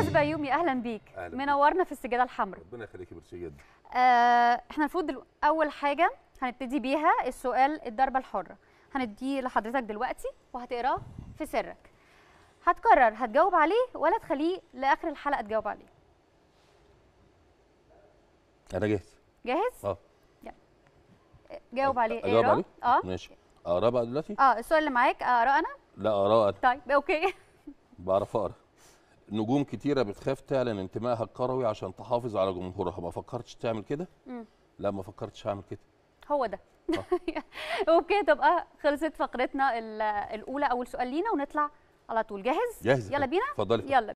استاذ بيومي اهلا بيك أهلا منورنا في السجاده الحمراء ربنا يخليكي ميرسي جدا آه، احنا المفروض اول حاجه هنبتدي بيها السؤال الضربه الحره هنديه لحضرتك دلوقتي وهتقراه في سرك هتكرر هتجاوب عليه ولا تخليه لاخر الحلقه تجاوب عليه انا جاهز جاهز اه جاوب عليه اجاوب عليه اه ماشي اقراه بقى دلوقتي اه السؤال اللي معاك اقراه انا لا اقراه انا طيب اوكي بعرف اقرا نجوم كتيره بتخاف تعلن انتمائها الكروي عشان تحافظ على جمهورها ما فكرتش تعمل كده لا ما فكرتش اعمل كده هو ده اوكي تبقى آه، خلصت فقرتنا الاولى اول سؤال لينا ونطلع على طول جاهز, جاهز يلا بينا اتفضلي يلا